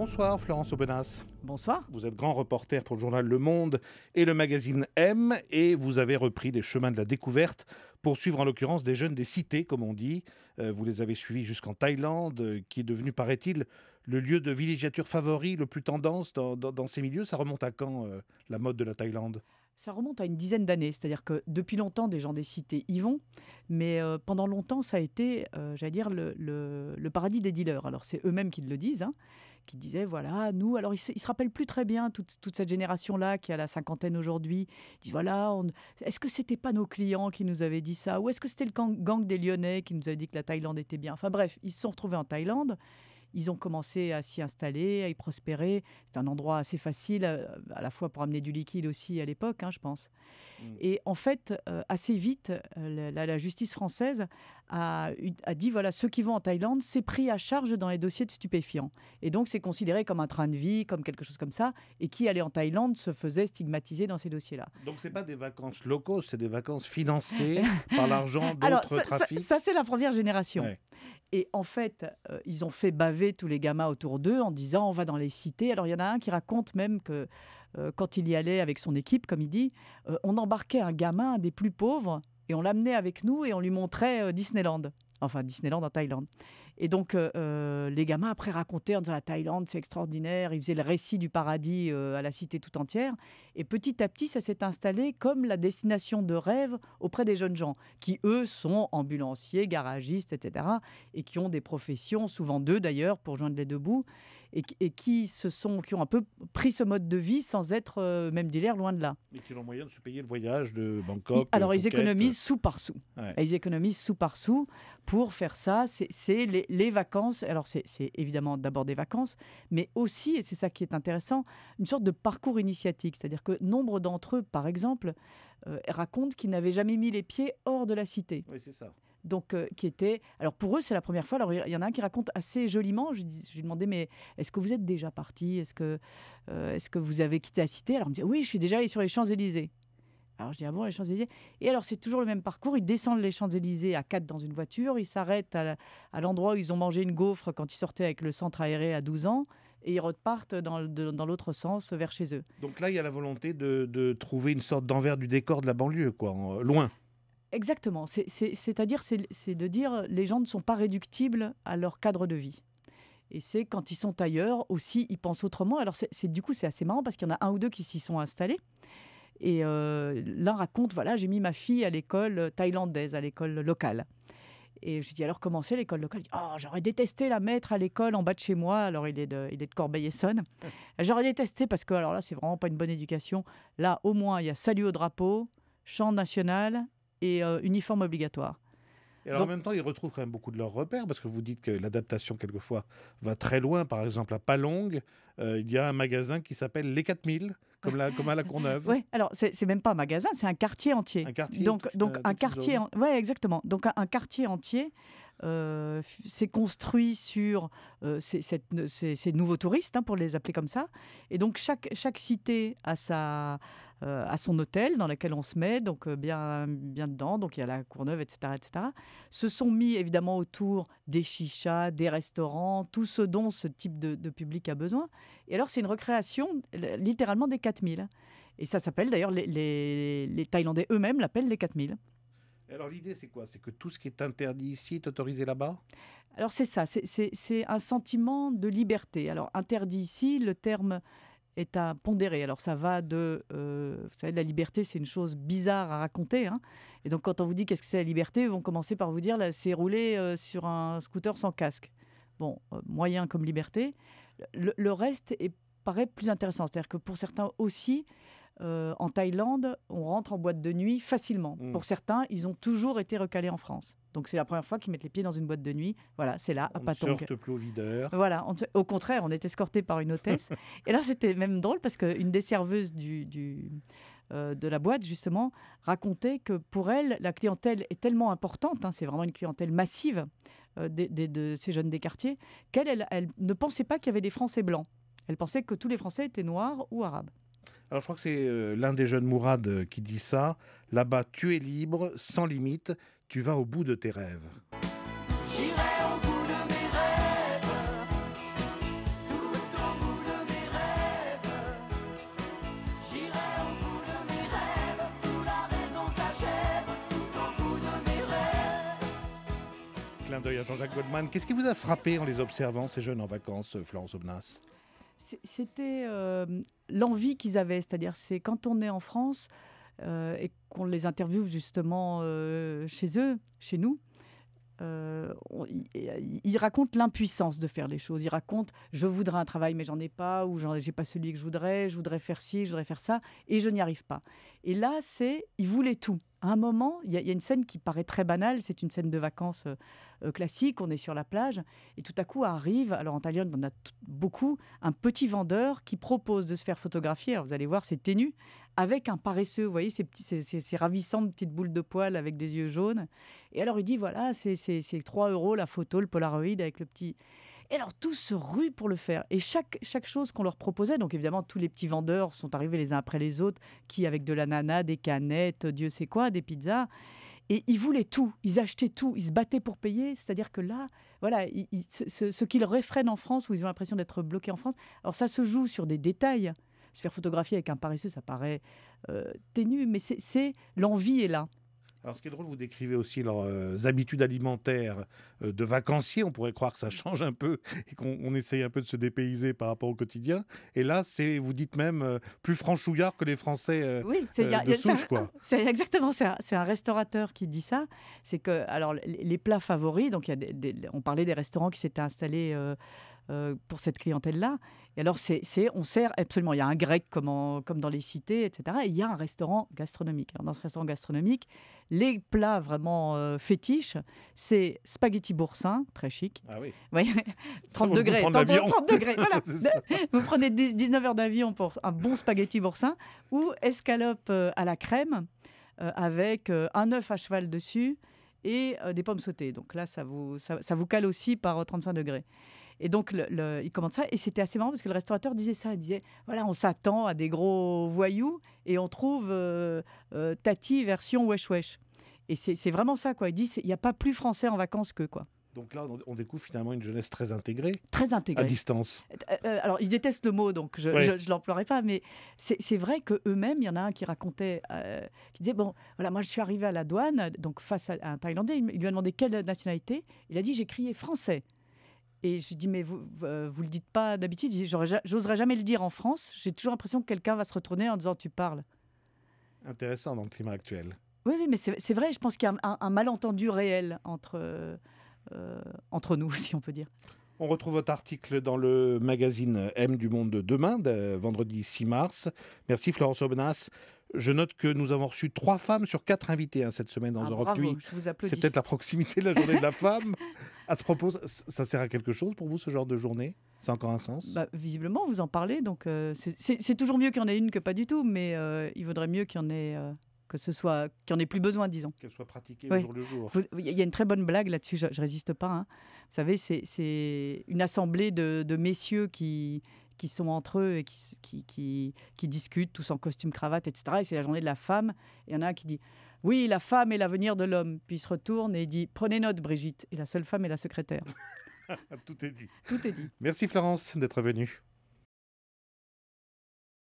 Bonsoir Florence Aubenas. Bonsoir. Vous êtes grand reporter pour le journal Le Monde et le magazine M et vous avez repris les chemins de la découverte pour suivre en l'occurrence des jeunes des cités, comme on dit. Euh, vous les avez suivis jusqu'en Thaïlande, qui est devenu, paraît-il, le lieu de villégiature favori, le plus tendance dans, ces milieux. Ça remonte à quand euh, la mode de la Thaïlande ça remonte à une dizaine d'années, c'est-à-dire que depuis longtemps, des gens des cités y vont, mais euh, pendant longtemps, ça a été, j'allais dire, le, paradis des dealers. Alors, c'est eux-mêmes qui le disent, hein, qui disait voilà, nous, alors ils se, se rappellent plus très bien toute, toute cette génération-là qui a la cinquantaine aujourd'hui. Ils disent voilà, est-ce que c'était pas nos clients qui nous avaient dit ça Ou est-ce que c'était le gang, gang des Lyonnais qui nous avait dit que la Thaïlande était bien Enfin bref, ils se sont retrouvés en Thaïlande ils ont commencé à s'y installer, à y prospérer. C'est un endroit assez facile, euh, à la fois pour amener du liquide aussi à l'époque, hein, je pense. Mm. Et en fait, euh, assez vite, euh, la, justice française a, a, dit voilà, ceux qui vont en Thaïlande, c'est pris à charge dans les dossiers de stupéfiants. Et donc, c'est considéré comme un train de vie, comme quelque chose comme ça. Et qui allait en Thaïlande se faisait stigmatiser dans ces dossiers-là. Donc, c'est pas des vacances locaux, c'est des vacances financées par l'argent d'autres trafics. Ça, ça c'est la première génération. Et en fait, euh, ils ont fait baver tous les gamins autour d'eux en disant on va dans les cités. Alors il y en a un qui raconte même que euh, quand il y allait avec son équipe, comme il dit, euh, on embarquait un gamin des plus pauvres et on l'amenait avec nous et on lui montrait Disneyland. Enfin, Disneyland en Thaïlande. Et donc, euh, euh, les gamins, après, racontaient en disant la Thaïlande, c'est extraordinaire. Ils faisaient le récit du paradis euh, à la cité tout entière. Et petit à petit, ça s'est installé comme la destination de rêve auprès des jeunes gens, qui, eux, sont ambulanciers, garagistes, etc., et qui ont des professions, souvent deux d'ailleurs, pour joindre les deux bouts et, qui se sont, qui ont un peu pris ce mode de vie sans être euh, même d'hilaire loin de là. Et qui ont moyen de se payer le voyage de Bangkok. alors ils économisent sous par sous. Ils économisent sous par sous pour faire ça. C'est les, vacances. Alors c'est évidemment d'abord des vacances, mais aussi, et c'est ça qui est intéressant, une sorte de parcours initiatique. C'est-à-dire que nombre d'entre eux, par exemple, euh, racontent qu'ils n'avaient jamais mis les pieds hors de la cité. Oui, c'est ça donc euh, qui était. Alors pour eux, c'est la première fois. Alors il y en a un qui raconte assez joliment. Je, lui demandais mais est-ce que vous êtes déjà parti Est-ce que euh, est-ce que vous avez quitté la cité Alors il me dit oui, je suis déjà allé sur les Champs Élysées. Alors je dis ah bon les Champs Élysées Et alors c'est toujours le même parcours. Ils descendent les Champs Élysées à quatre dans une voiture. Ils s'arrêtent à, l'endroit où ils ont mangé une gaufre quand ils sortaient avec le centre aéré à 12 ans et ils repartent dans, l'autre sens vers chez eux. Donc là, il y a la volonté de, trouver une sorte d'envers du décor de la banlieue, quoi, loin. Exactement. C'est-à-dire, c'est de dire les gens ne sont pas réductibles à leur cadre de vie. Et c'est quand ils sont ailleurs aussi, ils pensent autrement. Alors, c'est du coup, c'est assez marrant parce qu'il y en a un ou deux qui s'y sont installés. Et euh, l'un raconte voilà, j'ai mis ma fille à l'école thaïlandaise, à l'école locale. Et je dis alors comment c'est l'école locale Oh, j'aurais détesté la mettre à l'école en bas de chez moi. Alors il est de, Corbeil-Essonne. J'aurais détesté parce que alors là, c'est vraiment pas une bonne éducation. Là, au moins, il y a salut au drapeau, chant national et euh, uniforme obligatoire. Et en même temps, ils retrouvent quand même beaucoup de leurs repères, parce que vous dites que l'adaptation, quelquefois, va très loin. Par exemple, à Palongue, euh, il y a un magasin qui s'appelle Les 4000, comme, la, comme à la Courneuve. Oui, alors, c'est même pas un magasin, c'est un quartier entier. Un quartier Donc, donc un quartier. Ouais, exactement. Donc, un quartier entier euh, c'est construit sur euh, ces, nouveaux touristes, hein, pour les appeler comme ça. Et donc chaque, chaque cité a, sa, euh, son hôtel dans lequel on se met, donc bien, bien dedans, donc il y a la Courneuve, etc., etc. Se sont mis évidemment autour des chichas, des restaurants, tout ce dont ce type de, public a besoin. Et alors c'est une recréation littéralement des 4000. Et ça s'appelle d'ailleurs, les, les, les Thaïlandais eux-mêmes l'appellent les 4000. Alors l'idée, c'est quoi C'est que tout ce qui est interdit ici est autorisé là-bas Alors c'est ça, c'est un sentiment de liberté. Alors interdit ici, le terme est à pondérer. Alors ça va de... Euh, vous savez, la liberté, c'est une chose bizarre à raconter. Hein. Et donc quand on vous dit qu'est-ce que c'est la liberté, ils vont commencer par vous dire, c'est rouler euh, sur un scooter sans casque. Bon, euh, moyen comme liberté. Le, reste est, paraît plus intéressant. C'est-à-dire que pour certains aussi, euh, en Thaïlande, on rentre en boîte de nuit facilement. Hmm. Pour certains, ils ont toujours été recalés en France. Donc c'est la première fois qu'ils mettent les pieds dans une boîte de nuit. Voilà, c'est là, à Patong. On ne sorte plus au videur. Voilà, au contraire, on est escorté par une hôtesse. Et là, c'était même drôle parce qu'une des serveuses du, euh, de la boîte, justement, racontait que pour elle, la clientèle est tellement importante, hein, c'est vraiment une clientèle massive euh, de, ces jeunes des quartiers, qu'elle elle ne pensait pas qu'il y avait des Français blancs. Elle pensait que tous les Français étaient noirs ou arabes. Alors je crois que c'est euh, l'un des jeunes Mourad euh, qui dit ça. Là-bas, tu es libre, sans limite, tu vas au bout de tes rêves. J'irai au rêves. Clin d'œil à Jean-Jacques Goldman. Qu'est-ce qui vous a frappé en les observant, ces jeunes en vacances, Florence Obnas c'était euh, l'envie qu'ils avaient, c'est-à-dire c'est quand on est en France euh, et qu'on les interviewe justement euh, chez eux, chez nous, ils racontent l'impuissance de faire les choses. Ils racontent je voudrais un travail mais j'en ai pas ou j'ai pas celui que je voudrais, je voudrais faire ci, je voudrais faire ça et je n'y arrive pas. Et là c'est ils voulaient tout à un moment, il y, a une scène qui paraît très banale, c'est une scène de vacances euh, euh, classique, on est sur la plage, et tout à coup arrive, alors en Thaïlande on en a beaucoup, un petit vendeur qui propose de se faire photographier, alors vous allez voir c'est ténu, avec un paresseux, vous voyez ces, petits, ces, ces, ravissantes petites boules de poils avec des yeux jaunes, et alors il dit voilà c'est 3 euros la photo, le Polaroid avec le petit... Et alors, tous se ruent pour le faire. Et chaque, chose qu'on leur proposait, donc évidemment, tous les petits vendeurs sont arrivés les uns après les autres, qui, avec de l'ananas, des canettes, Dieu sait quoi, des pizzas. Et ils voulaient tout, ils achetaient tout, ils se battaient pour payer. C'est-à-dire que là, voilà, ce, qu'ils réfrènent en France, où ils ont l'impression d'être bloqués en France, alors ça se joue sur des détails. Se faire photographier avec un paresseux, ça paraît euh, ténu, mais c'est l'envie est là. Alors, ce qui est drôle, vous décrivez aussi leurs euh, habitudes alimentaires euh, de vacanciers. On pourrait croire que ça change un peu et qu'on essaye un peu de se dépayser par rapport au quotidien. Et là, c'est, vous dites même, euh, plus franchouillard que les Français oui, c'est, de souche, C'est exactement C'est un restaurateur qui dit ça. C'est que, alors, les plats favoris, donc on parlait des restaurants qui s'étaient installés pour cette clientèle-là. Et alors, c'est, on sert absolument. Il y a un grec comme, comme dans les cités, etc. Et il y a un restaurant gastronomique. dans ce restaurant gastronomique, les plats vraiment euh, fétiches, c'est spaghetti boursin, très chic. Ah oui. 30 degrés. 30, degrés. vous prenez 19 heures d'avion pour un bon spaghetti boursin ou escalope euh, à la crème euh, avec un œuf à cheval dessus et des pommes sautées. Donc là, ça vous, ça, ça vous cale aussi par 35 degrés. Et donc, le, il commande ça. Et c'était assez marrant parce que le restaurateur disait ça. Il disait voilà, on s'attend à des gros voyous et on trouve euh, euh, Tati version wesh wesh. Et c'est vraiment ça, quoi. Il dit il n'y a pas plus français en vacances que quoi. Donc là, on découvre finalement une jeunesse très intégrée. Très intégrée. À distance. Euh, alors, ils détestent le mot, donc je ne l'emploierai pas, mais c'est vrai qu'eux-mêmes, il y en a un qui racontait, qui disait, bon, voilà, moi je suis arrivé à la douane, donc face à, un Thaïlandais, il, lui a demandé quelle nationalité. Il a dit, j'ai crié français. Et je lui dis, mais vous ne euh, vous le dites pas d'habitude. J'oserais jamais le dire en France. J'ai toujours l'impression que quelqu'un va se retourner en disant, tu parles. Intéressant dans le climat actuel. Oui, oui mais c'est vrai. Je pense qu'il y a un, malentendu réel entre, euh, entre nous, si on peut dire. On retrouve votre article dans le magazine M du Monde demain, vendredi 6 mars. Merci Florence Obenas. Je note que nous avons reçu trois femmes sur quatre invitées hein, cette semaine dans ah, Europe bravo, C'est peut-être la proximité de la journée de la femme. À ce propos, ça sert à quelque chose pour vous, ce genre de journée C'est encore un sens bah, Visiblement, vous en parlez, donc euh, c'est toujours mieux qu'il y en ait une que pas du tout, mais euh, il vaudrait mieux qu'il en ait... Euh, que ce soit qu'il n'y en ait plus besoin, disons. Qu'elle soit pratiquée le au jour le jour. Il y a une très bonne blague là-dessus, je, ne résiste pas. Hein. Vous savez, c'est une assemblée de, messieurs qui, qui sont entre eux et qui, qui, qui, qui discutent tous en costume cravate, etc. Et c'est la journée de la femme. Et il y en a un qui dit oui, la femme est l'avenir de l'homme. Puis il se retourne et dit Prenez note, Brigitte. Et la seule femme est la secrétaire. Tout est dit. Tout est dit. Merci Florence d'être venue.